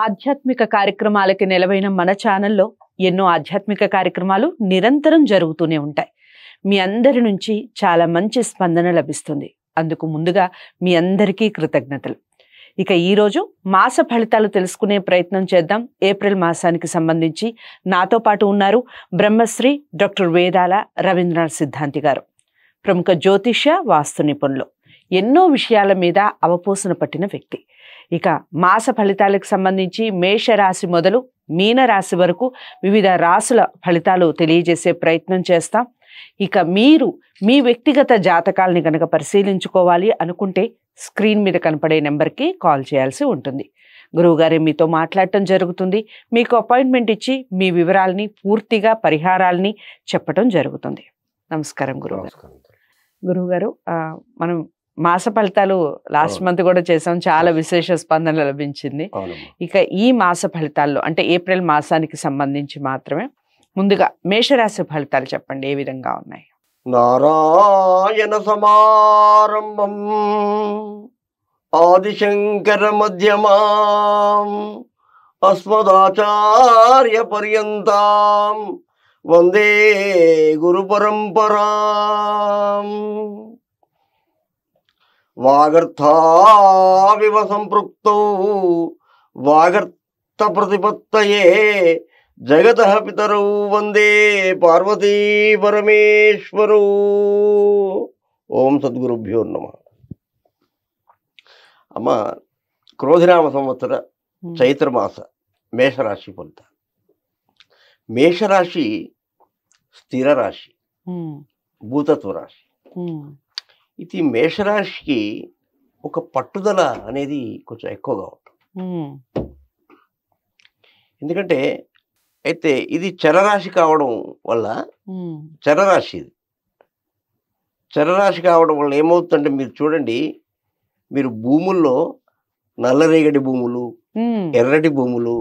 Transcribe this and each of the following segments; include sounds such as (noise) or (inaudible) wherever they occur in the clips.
ఆధ్యాత్మిక కార్యక్రమాలకి నిలవైన మన ఛానల్లో ఎన్నో ఆధ్యాత్మిక కార్యక్రమాలు నిరంతరం జరుగుతూనే ఉంటాయి మీ అందరి నుంచి చాలా మంచి స్పందన లభిస్తుంది అందుకు ముందుగా మీ అందరికీ కృతజ్ఞతలు ఇక ఈరోజు మాస ఫలితాలు తెలుసుకునే ప్రయత్నం చేద్దాం ఏప్రిల్ మాసానికి సంబంధించి నాతో పాటు ఉన్నారు బ్రహ్మశ్రీ డాక్టర్ వేదాల రవీంద్రనాథ్ సిద్ధాంతి గారు ప్రముఖ జ్యోతిష్య వాస్తు నిపుణులు ఎన్నో విషయాల మీద అవపోసన పట్టిన వ్యక్తి ఇక మాస ఫలితాలకు సంబంధించి మేషరాశి మొదలు మీనరాశి వరకు వివిధ రాసుల ఫలితాలు తెలియజేసే ప్రయత్నం చేస్తాం ఇక మీరు మీ వ్యక్తిగత జాతకాలని కనుక పరిశీలించుకోవాలి అనుకుంటే స్క్రీన్ మీద కనపడే నెంబర్కి కాల్ చేయాల్సి ఉంటుంది గురువుగారే మీతో మాట్లాడటం జరుగుతుంది మీకు అపాయింట్మెంట్ ఇచ్చి మీ వివరాలని పూర్తిగా పరిహారాలని చెప్పడం జరుగుతుంది నమస్కారం గురువు గురువుగారు మనం మాస ఫలితాలు లాస్ట్ మంత్ కూడా చేసాం చాలా విశేష స్పందన లభించింది ఇక ఈ మాస ఫలితాల్లో అంటే ఏప్రిల్ మాసానికి సంబంధించి మాత్రమే ముందుగా మేషరాశి ఫలితాలు చెప్పండి ఏ విధంగా ఉన్నాయి నారాయణ సమారంభం ఆదిశంకర మధ్యమా అస్మదాచార్య పర్యంతం వందే గురు పరంపరా వాగర్థావివ సంపృక్త వాగర్థ ప్రతిపత్తయే జగత పితరౌ వందే పార్వతీ పరమేశ్వరు ఓం సద్గురుభ్యో నమ అమ్మ క్రోధినామ సంవత్సర చైత్రమాస మేషరాశి ఫలితం మేషరాశి స్థిర రాశి భూతత్వ రాశి ఇది మేషరాశికి ఒక పట్టుదల అనేది కొంచెం ఎక్కువగా ఉంటుంది ఎందుకంటే అయితే ఇది చరరాశి కావడం వల్ల చరరాశి ఇది చరరాశి కావడం వల్ల ఏమవుతుందంటే మీరు చూడండి మీరు భూముల్లో నల్లరేగడి భూములు ఎర్రటి భూములు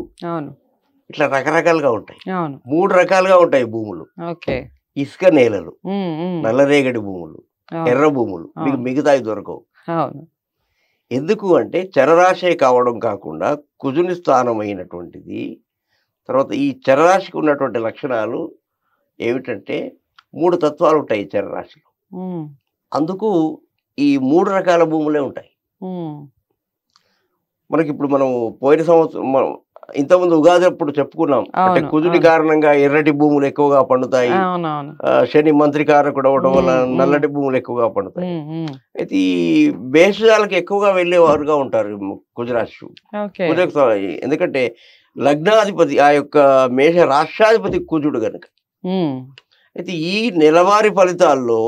ఇట్లా రకరకాలుగా ఉంటాయి మూడు రకాలుగా ఉంటాయి భూములు ఇసుక నేలలు నల్లరేగడి భూములు ఎర్ర భూములు మీకు మిగతాయి దొరకవు ఎందుకు అంటే చరరాశే కావడం కాకుండా కుజుని స్థానం అయినటువంటిది తర్వాత ఈ చరరాశికి ఉన్నటువంటి లక్షణాలు ఏమిటంటే మూడు తత్వాలు ఉంటాయి చరరాశిలో అందుకు ఈ మూడు రకాల భూములే ఉంటాయి మనకి ఇప్పుడు మనం పోయిన సంవత్సరం ఇంతకుముందు ఉగాది అప్పుడు చెప్పుకున్నాం అంటే కుజుడి కారణంగా ఎర్రటి భూములు ఎక్కువగా పండుతాయి శని మంత్రి కారకుడు అవడం వల్ల నల్లటి భూములు ఎక్కువగా పండుతాయి అయితే ఈ భేషజాలకు ఎక్కువగా వెళ్ళేవారుగా ఉంటారు కుజరాశి ఎందుకంటే లగ్నాధిపతి ఆ యొక్క మేష రాష్ట్రాధిపతి కుజుడు కనుక అయితే ఈ నెలవారి ఫలితాల్లో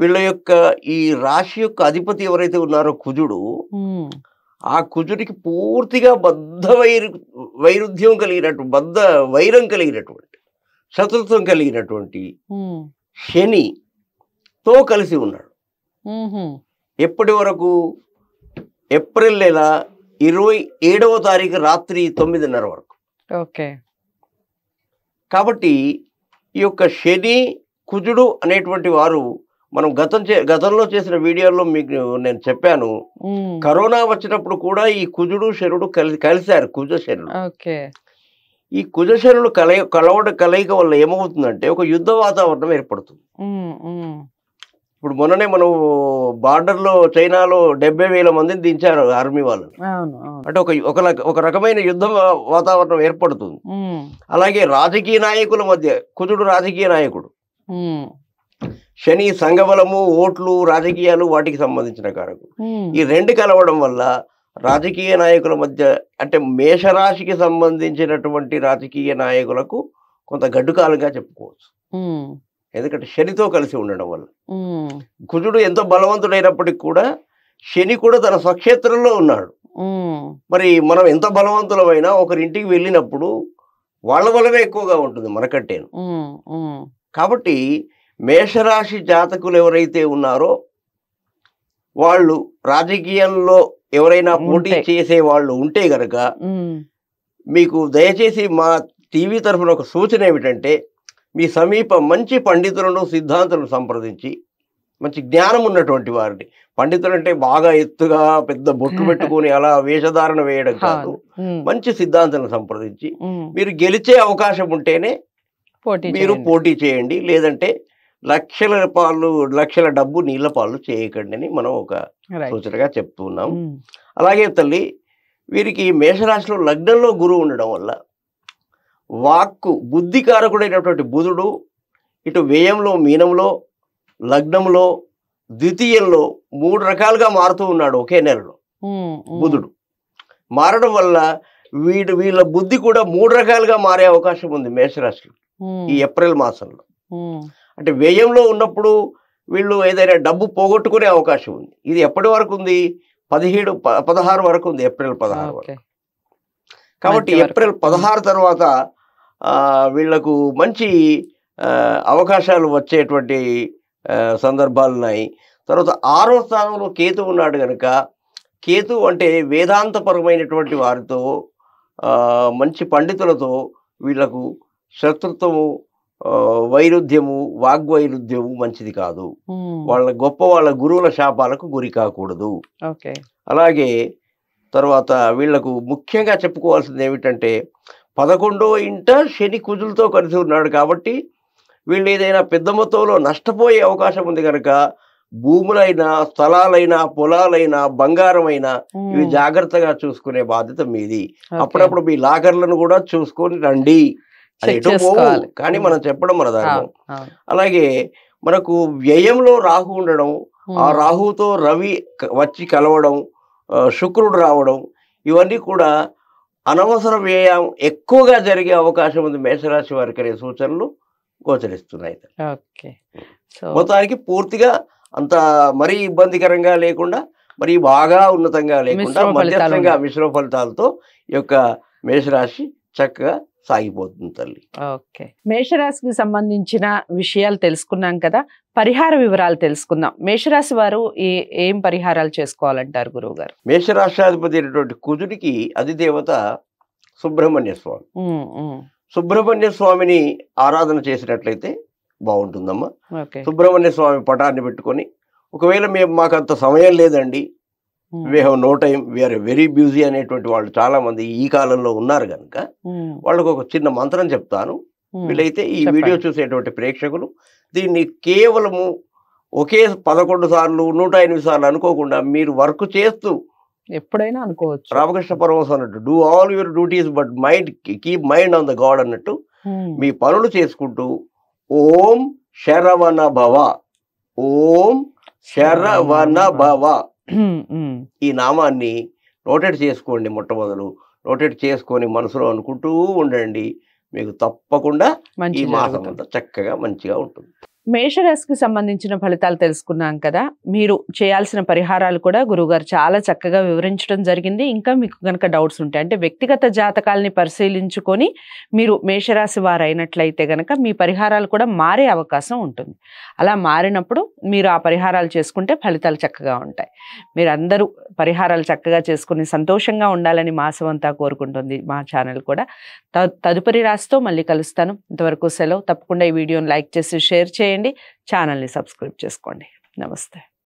వీళ్ళ యొక్క ఈ రాశి యొక్క అధిపతి ఎవరైతే ఉన్నారో కుజుడు ఆ కుజుడికి పూర్తిగా బద్ధ వైరు వైరుధ్యం కలిగినటువంటి బద్ధ వైరం కలిగినటువంటి శత్రుత్వం కలిగినటువంటి శనితో కలిసి ఉన్నాడు ఎప్పటి వరకు ఏప్రిల్ నెల ఇరవై ఏడవ తారీఖు రాత్రి తొమ్మిదిన్నర వరకు ఓకే కాబట్టి ఈ యొక్క శని కుజుడు అనేటువంటి వారు మనం గతం గతంలో చేసిన వీడియోలో మీకు నేను చెప్పాను కరోనా వచ్చినప్పుడు కూడా ఈ కుజుడు శరుడు కలిసి కలిశారు కుజ శరుడు ఈ కుజ శరుడు కలయి కలవడ కలయిక వల్ల ఏమవుతుందంటే ఒక యుద్ధ వాతావరణం ఏర్పడుతుంది ఇప్పుడు మొన్ననే మనం బార్డర్ లో చైనాలో డెబ్బై వేల మందిని దించారు ఆర్మీ వాళ్ళు అంటే ఒక ఒక రకమైన యుద్ధ వాతావరణం ఏర్పడుతుంది అలాగే రాజకీయ నాయకుల మధ్య కుజుడు రాజకీయ నాయకుడు శని సంఘబలము ఓట్లు రాజకీయాలు వాటికి సంబంధించిన కారకు ఈ రెండు కలవడం వల్ల రాజకీయ నాయకుల మధ్య అంటే మేషరాశికి సంబంధించినటువంటి రాజకీయ నాయకులకు కొంత గడ్డుకాలుగా చెప్పుకోవచ్చు ఎందుకంటే శనితో కలిసి ఉండడం వల్ల కుజుడు ఎంతో బలవంతుడైనప్పటికి కూడా శని కూడా తన స్వక్షేత్రంలో ఉన్నాడు మరి మనం ఎంత బలవంతులమైనా ఒకరింటికి వెళ్ళినప్పుడు వాళ్ళ వలనే ఎక్కువగా ఉంటుంది మనకంటేను కాబట్టి మేషరాశి జాతకులు ఎవరైతే ఉన్నారో వాళ్ళు రాజకీయంలో ఎవరైనా పోటీ చేసే వాళ్ళు ఉంటే గనక మీకు దయచేసి మా టీవీ తరఫున ఒక సూచన ఏమిటంటే మీ సమీప మంచి పండితులను సిద్ధాంతులను సంప్రదించి మంచి జ్ఞానం ఉన్నటువంటి వారిని పండితులు అంటే బాగా ఎత్తుగా పెద్ద బొట్టు (laughs) పెట్టుకుని అలా వేషధారణ వేయడం కాదు మంచి సిద్ధాంతాలను సంప్రదించి మీరు గెలిచే అవకాశం ఉంటేనే మీరు పోటీ చేయండి లేదంటే లక్షల పాలు లక్షల డబ్బు నీళ్ళ పాలు చేయకండి అని మనం ఒక సూచనగా చెప్తున్నాం అలాగే తల్లి వీరికి మేషరాశిలో లగ్నంలో గురువు ఉండడం వల్ల వాక్కు బుద్ధికారకుడైనటువంటి బుధుడు ఇటు వ్యయంలో మీనంలో లగ్నంలో ద్వితీయంలో మూడు రకాలుగా మారుతూ ఉన్నాడు ఒకే నెలలో బుధుడు మారడం వల్ల వీడు వీళ్ళ బుద్ధి కూడా మూడు రకాలుగా మారే అవకాశం ఉంది మేషరాశిలో ఈ ఏప్రిల్ మాసంలో అంటే వ్యయంలో ఉన్నప్పుడు వీళ్ళు ఏదైనా డబ్బు పోగొట్టుకునే అవకాశం ఉంది ఇది ఎప్పటి వరకు ఉంది పదిహేడు పదహారు వరకు ఉంది ఏప్రిల్ పదహారు వరకు కాబట్టి ఏప్రిల్ పదహారు తర్వాత వీళ్లకు మంచి అవకాశాలు వచ్చేటువంటి సందర్భాలు ఉన్నాయి తర్వాత ఆరో స్థానంలో కేతు ఉన్నాడు కనుక కేతు అంటే వేదాంతపరమైనటువంటి వారితో మంచి పండితులతో వీళ్లకు శత్రుత్వము వైరుధ్యము వాగ్వైరుధ్యము మంచిది కాదు వాళ్ళ గొప్ప వాళ్ళ గురువుల శాపాలకు గురి కాకూడదు అలాగే తర్వాత వీళ్లకు ముఖ్యంగా చెప్పుకోవాల్సింది ఏమిటంటే పదకొండో ఇంట శని కుజులతో కలిసి ఉన్నాడు కాబట్టి వీళ్ళు ఏదైనా పెద్ద మొత్తంలో నష్టపోయే అవకాశం ఉంది కనుక భూములైనా స్థలాలైనా పొలాలైనా బంగారమైనా ఇవి జాగ్రత్తగా చూసుకునే బాధ్యత మీది అప్పుడప్పుడు మీ లాకర్లను కూడా చూసుకొని రండి అది ఎటు పోవు కానీ మనం చెప్పడం మన దాని అలాగే మనకు వ్యయంలో రాహు ఉండడం ఆ రాహుతో రవి వచ్చి కలవడం శుక్రుడు రావడం ఇవన్నీ కూడా అనవసర వ్యయం ఎక్కువగా జరిగే అవకాశం ఉంది మేషరాశి వారికి అనే సూచనలు గోచరిస్తున్నాయి మొత్తానికి పూర్తిగా అంత మరీ ఇబ్బందికరంగా లేకుండా మరి బాగా ఉన్నతంగా లేకుండా మధ్యంగా మిశ్రమ ఫలితాలతో ఈ యొక్క మేషరాశి చక్కగా సాగిపోతుంది తల్లి ఓకే మేషరాశికి సంబంధించిన విషయాలు తెలుసుకున్నాం కదా పరిహార వివరాలు తెలుసుకుందాం మేషరాశి వారు ఏ ఏం పరిహారాలు చేసుకోవాలంటారు గురువు గారు మేషరాష్ట్రాధిపతి అయినటువంటి కుజుడికి అధిదేవత సుబ్రహ్మణ్య స్వామి సుబ్రహ్మణ్య స్వామిని ఆరాధన చేసినట్లయితే బాగుంటుందమ్మా సుబ్రహ్మణ్య స్వామి పటాన్ని పెట్టుకొని ఒకవేళ మేము మాకు అంత సమయం లేదండి we have no time we are very busy అనేటువంటి వాళ్ళు చాలా మంది ఈ కాలంలో ఉన్నారు కనుక hmm. వాళ్ళకు ఒక చిన్న మంత్రం చెప్తాను hmm. వీళ్ళైతే ఈ వీడియో చూసేటువంటి ప్రేక్షకులు దీన్ని కేవలము ఒకే పదకొండు సార్లు నూట ఎనిమిది సార్లు అనుకోకుండా మీరు వర్క్ చేస్తూ ఎప్పుడైనా అనుకోవచ్చు రామకృష్ణ పరమస్ అన్నట్టు do all your duties but mind keep mind on the God అన్నట్టు hmm. మీ పనులు చేసుకుంటూ ఓం శరవణ భవ ఓం శరవణ భవ ఈ నామాన్ని నోటెడ్ చేసుకోండి మొట్టమొదలు నోటెడ్ చేసుకొని మనసులో అనుకుంటూ ఉండండి మీకు తప్పకుండా ఈ మాసం అంతా చక్కగా మంచిగా ఉంటుంది మేషరాశికి సంబంధించిన ఫలితాలు తెలుసుకున్నాం కదా మీరు చేయాల్సిన పరిహారాలు కూడా గురువుగారు చాలా చక్కగా వివరించడం జరిగింది ఇంకా మీకు కనుక డౌట్స్ ఉంటాయి అంటే వ్యక్తిగత జాతకాలని పరిశీలించుకొని మీరు మేషరాశి వారు అయినట్లయితే కనుక మీ పరిహారాలు కూడా మారే అవకాశం ఉంటుంది అలా మారినప్పుడు మీరు ఆ పరిహారాలు చేసుకుంటే ఫలితాలు చక్కగా ఉంటాయి మీరు అందరూ పరిహారాలు చక్కగా చేసుకుని సంతోషంగా ఉండాలని మాసం అంతా కోరుకుంటుంది మా ఛానల్ కూడా తదుపరి రాశితో మళ్ళీ కలుస్తాను ఇంతవరకు సెలవు తప్పకుండా ఈ వీడియోని లైక్ చేసి షేర్ చేయండి చేయండి ఛానల్ని సబ్స్క్రైబ్ చేసుకోండి నమస్తే